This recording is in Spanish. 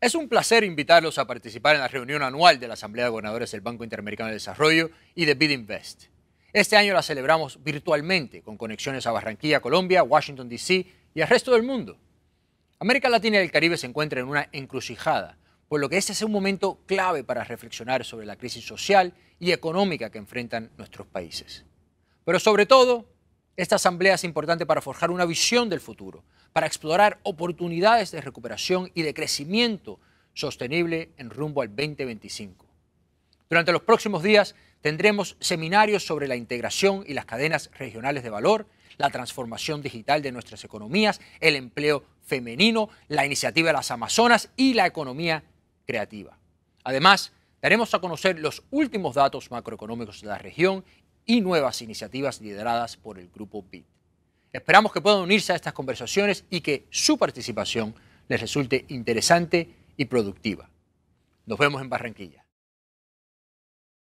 Es un placer invitarlos a participar en la reunión anual de la Asamblea de Gobernadores del Banco Interamericano de Desarrollo y de BidInvest. Este año la celebramos virtualmente con conexiones a Barranquilla, Colombia, Washington, D.C. y al resto del mundo. América Latina y el Caribe se encuentran en una encrucijada, por lo que este es un momento clave para reflexionar sobre la crisis social y económica que enfrentan nuestros países. Pero sobre todo, esta asamblea es importante para forjar una visión del futuro, para explorar oportunidades de recuperación y de crecimiento sostenible en rumbo al 2025. Durante los próximos días tendremos seminarios sobre la integración y las cadenas regionales de valor, la transformación digital de nuestras economías, el empleo femenino, la iniciativa de las Amazonas y la economía creativa. Además, daremos a conocer los últimos datos macroeconómicos de la región y nuevas iniciativas lideradas por el Grupo BIT. Esperamos que puedan unirse a estas conversaciones y que su participación les resulte interesante y productiva. Nos vemos en Barranquilla.